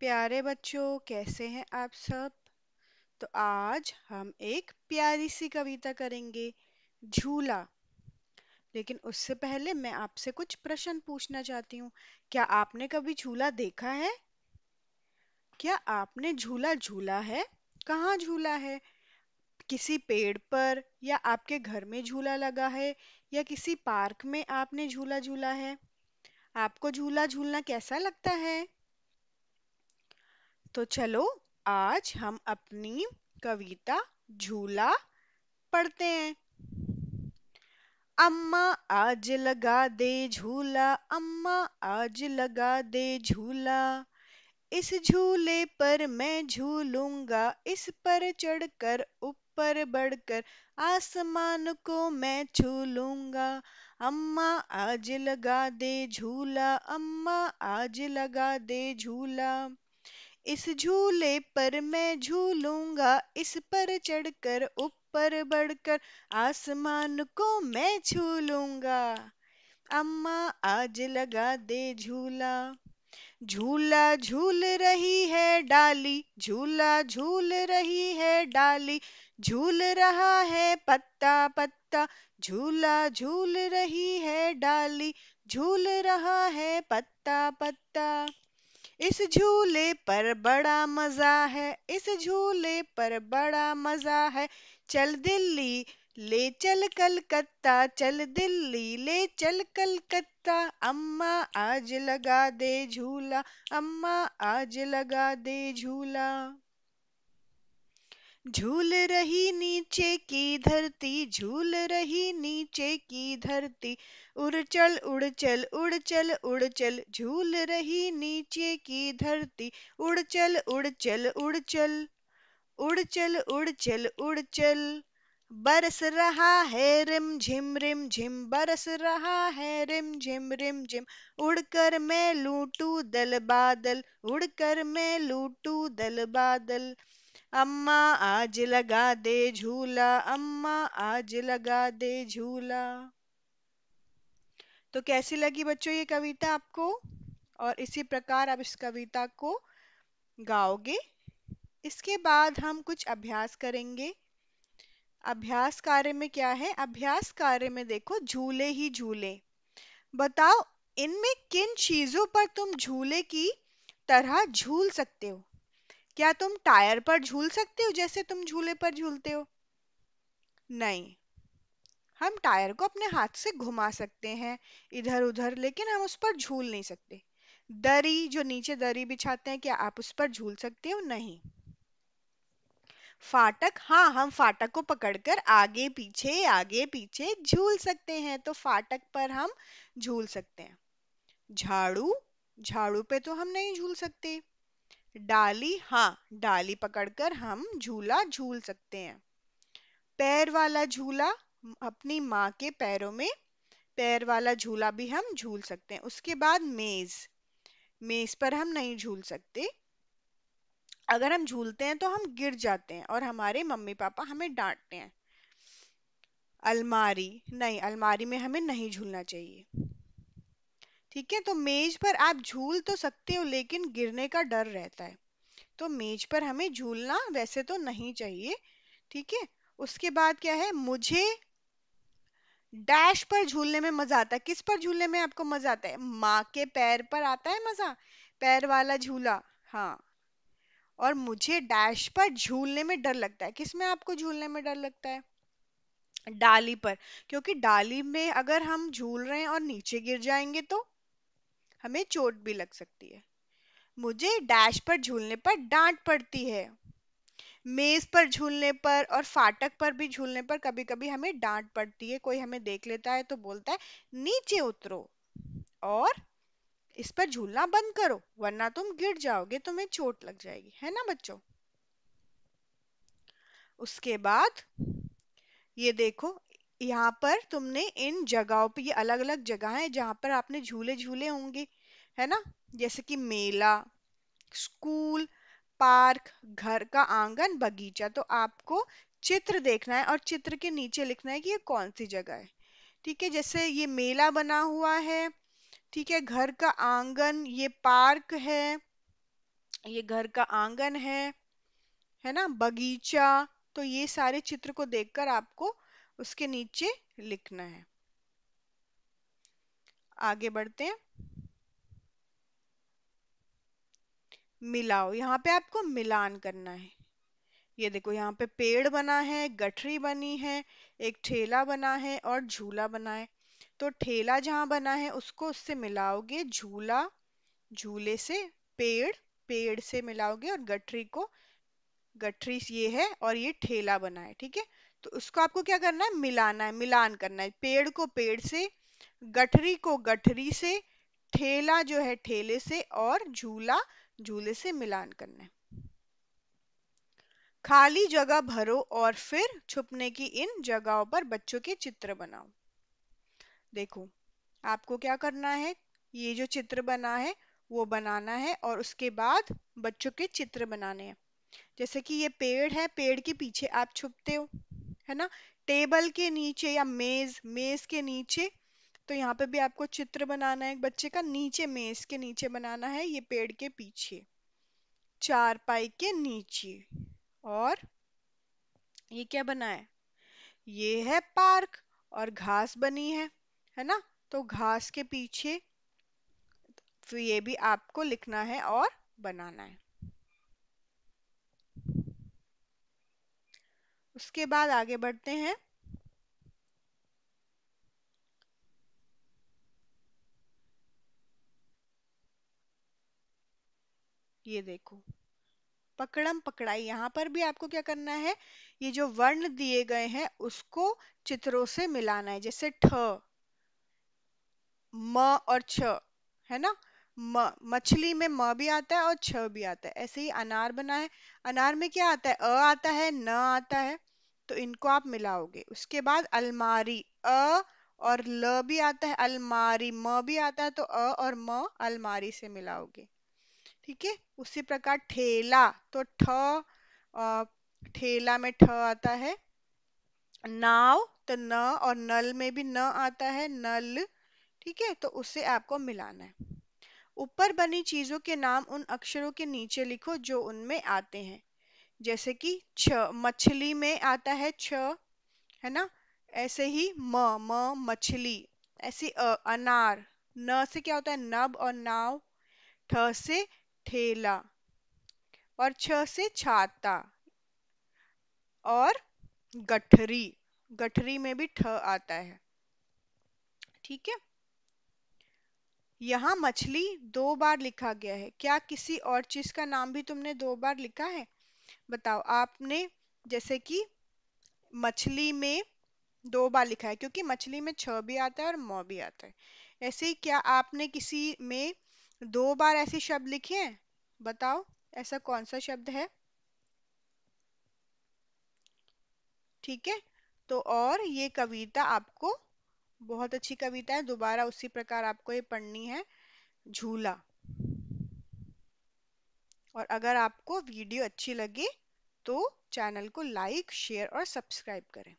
प्यारे बच्चों कैसे हैं आप सब तो आज हम एक प्यारी सी कविता करेंगे झूला लेकिन उससे पहले मैं आपसे कुछ प्रश्न पूछना चाहती हूँ क्या आपने कभी झूला देखा है क्या आपने झूला झूला है कहाँ झूला है किसी पेड़ पर या आपके घर में झूला लगा है या किसी पार्क में आपने झूला झूला है आपको झूला झूलना कैसा लगता है तो चलो आज हम अपनी कविता झूला पढ़ते हैं अम्मा आज लगा दे झूला अम्मा आज लगा दे झूला इस झूले पर मैं झूलूंगा इस पर चढ़कर ऊपर बढ़कर आसमान को मैं छू लूंगा अम्मा आज लगा दे झूला अम्मा आज लगा दे झूला इस झूले पर मैं झूलूंगा इस पर चढ़कर ऊपर बढ़कर आसमान को मैं झूलूंगा अम्मा आज लगा दे झूला झूला झूल रही है डाली झूला झूल रही है डाली झूल रहा है पत्ता पत्ता झूला झूल रही है डाली झूल रहा है पत्ता पत्ता इस झूले पर बड़ा मजा है इस झूले पर बड़ा मजा है चल दिल्ली ले चल कलकत्ता चल दिल्ली ले चल कलकत्ता अम्मा आज लगा दे झूला अम्मा आज लगा दे झूला झूल रही नीचे की धरती झूल रही नीचे की धरती उड़ चल उड़ चल उड़ चल उड़ चल झूल रही नीचे की धरती उड़ चल उड़ चल उड़ चल उड़ चल उड़ चल उड़ चल बरस रहा है रिम झिम रिम झिम बरस रहा है रिम झिम रिम झिम उड़कर मैं लूटू दल बादल उड़कर मैं लूटू दल बादल अम्मा आज लगा दे झूला अम्मा आज लगा दे झूला तो कैसी लगी बच्चों ये कविता आपको और इसी प्रकार आप इस कविता को गाओगे इसके बाद हम कुछ अभ्यास करेंगे अभ्यास कार्य में क्या है अभ्यास कार्य में देखो झूले ही झूले बताओ इनमें किन चीजों पर तुम झूले की तरह झूल सकते हो क्या तुम टायर पर झूल सकते हो जैसे तुम झूले पर झूलते हो नहीं हम टायर को अपने हाथ से घुमा सकते हैं इधर उधर लेकिन हम उस पर झूल नहीं सकते दरी जो नीचे दरी बिछाते हैं क्या आप उस पर झूल सकते हो नहीं फाटक हाँ हम फाटक को पकड़कर आगे पीछे आगे पीछे झूल सकते हैं तो फाटक पर हम झूल सकते हैं झाड़ू झाड़ू पे तो हम नहीं झूल सकते डाली हाँ डाली पकड़कर हम झूला झूल सकते हैं पैर वाला झूला अपनी माँ के पैरों में पैर वाला झूला भी हम झूल सकते हैं उसके बाद मेज मेज पर हम नहीं झूल सकते अगर हम झूलते हैं तो हम गिर जाते हैं और हमारे मम्मी पापा हमें डांटते हैं अलमारी नहीं अलमारी में हमें नहीं झूलना चाहिए ठीक है तो मेज पर आप झूल तो सकते हो लेकिन गिरने का डर रहता है तो मेज पर हमें झूलना वैसे तो नहीं चाहिए ठीक है उसके बाद क्या है मुझे डैश पर झूलने में मजा आता है किस पर झूलने में आपको मजा आता है माँ के पैर पर आता है मजा पैर वाला झूला हाँ और मुझे डैश पर झूलने में डर लगता है किस में आपको झूलने में डर लगता है डाली पर क्योंकि डाली में अगर हम झूल रहे हैं और नीचे गिर जाएंगे तो हमें चोट भी लग सकती है मुझे डैश पर झूलने पर डांट पड़ती है मेज पर झूलने पर और फाटक पर भी झूलने पर कभी कभी हमें डांट पड़ती है कोई हमें देख लेता है तो बोलता है नीचे उतरो और इस पर झूलना बंद करो वरना तुम गिर जाओगे तुम्हें चोट लग जाएगी है ना बच्चों उसके बाद ये देखो यहाँ पर तुमने इन जगहों पे ये अलग अलग जगह है जहाँ पर आपने झूले झूले होंगे है ना जैसे कि मेला स्कूल पार्क घर का आंगन बगीचा तो आपको चित्र देखना है और चित्र के नीचे लिखना है कि ये कौन सी जगह है ठीक है जैसे ये मेला बना हुआ है ठीक है घर का आंगन ये पार्क है ये घर का आंगन है है ना बगीचा तो ये सारे चित्र को देखकर आपको उसके नीचे लिखना है आगे बढ़ते हैं मिलाओ यहाँ पे आपको मिलान करना है ये देखो यहाँ पे पेड़ बना है गठरी बनी है एक ठेला बना है और झूला बना है तो ठेला जहां बना है उसको उससे मिलाओगे झूला झूले से पेड़ पेड़ से मिलाओगे और गठरी को गठरी ये है और ये ठेला बना है ठीक है तो उसको आपको क्या करना है मिलाना है मिलान करना है पेड़ को पेड़ से गठरी को गठरी से ठेला जो है ठेले से और झूला झूले से मिलान करना है खाली जगह भरो और फिर छुपने की इन जगहों पर बच्चों के चित्र बनाओ देखो आपको क्या करना है ये जो चित्र बना है वो बनाना है और उसके बाद बच्चों के चित्र बनाने हैं जैसे कि ये पेड़ है पेड़ के पीछे आप छुपते हो है ना टेबल के नीचे या मेज मेज के नीचे तो यहाँ पे भी आपको चित्र बनाना है बच्चे का नीचे मेज के नीचे बनाना है ये पेड़ के पीछे चार पाई के नीचे और ये क्या बना है ये है पार्क और घास बनी है है ना तो घास के पीछे तो ये भी आपको लिखना है और बनाना है उसके बाद आगे बढ़ते हैं ये देखो पकड़म पकड़ाई यहाँ पर भी आपको क्या करना है ये जो वर्ण दिए गए हैं उसको चित्रों से मिलाना है जैसे ठ म और छ है ना म मछली में म भी आता है और छ भी आता है ऐसे ही अनार बना है अनार में क्या आता है अ आता है न आता है तो इनको आप मिलाओगे उसके बाद अलमारी अ और ल भी आता है अलमारी म भी आता है तो अ और म अलमारी से मिलाओगे ठीक है उसी प्रकार ठेला तो ठ ठेला में ठ आता है नाव तो न और नल में भी न आता है नल ठीक है तो उसे आपको मिलाना है ऊपर बनी चीजों के नाम उन अक्षरों के नीचे लिखो जो उनमें आते हैं जैसे कि छ मछली में आता है छ है ना ऐसे ही म म मछली ऐसी अ अनार न से क्या होता है नब और नाव ठ से ठेला और छ से छाता और गठरी गठरी में भी ठ आता है ठीक है यहाँ मछली दो बार लिखा गया है क्या किसी और चीज का नाम भी तुमने दो बार लिखा है बताओ आपने जैसे कि मछली में दो बार लिखा है क्योंकि मछली में छ भी आता है और मौ भी आता है ऐसे ही क्या आपने किसी में दो बार ऐसे शब्द लिखे हैं बताओ ऐसा कौन सा शब्द है ठीक है तो और ये कविता आपको बहुत अच्छी कविता है दोबारा उसी प्रकार आपको ये पढ़नी है झूला और अगर आपको वीडियो अच्छी लगी तो चैनल को लाइक शेयर और सब्सक्राइब करें